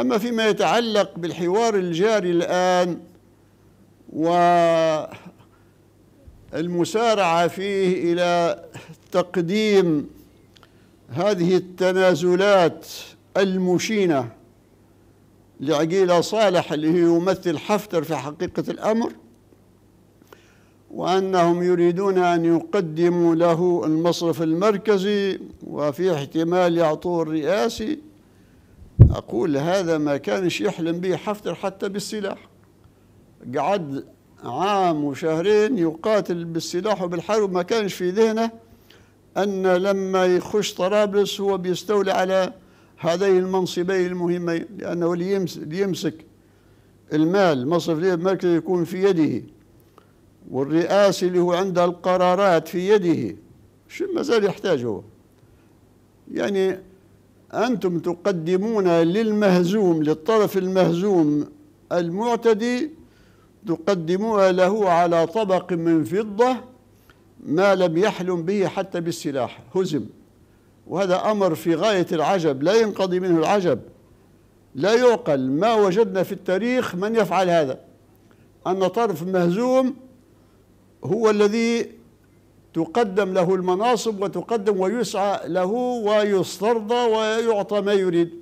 أما فيما يتعلق بالحوار الجاري الآن والمسارعة فيه إلى تقديم هذه التنازلات المشينة لعقيلة صالح اللي هي يمثل حفتر في حقيقة الأمر وأنهم يريدون أن يقدموا له المصرف المركزي وفي احتمال يعطوه الرئاسي أقول هذا ما كانش يحلم به حفتر حتى بالسلاح قعد عام وشهرين يقاتل بالسلاح وبالحرب ما كانش في ذهنه أن لما يخش طرابلس هو بيستولي على هذين المنصبين المهمين لأنه اللي يمسك المال مصرف ليه المركزي يكون في يده والرئاسي اللي هو عنده القرارات في يده شو مازال يحتاج هو يعني أنتم تقدمون للمهزوم للطرف المهزوم المعتدي تقدموها له على طبق من فضة ما لم يحلم به حتى بالسلاح هزم وهذا أمر في غاية العجب لا ينقضي منه العجب لا يعقل ما وجدنا في التاريخ من يفعل هذا أن طرف مهزوم هو الذي تقدم له المناصب وتقدم ويسعى له ويسترضى ويعطى ما يريد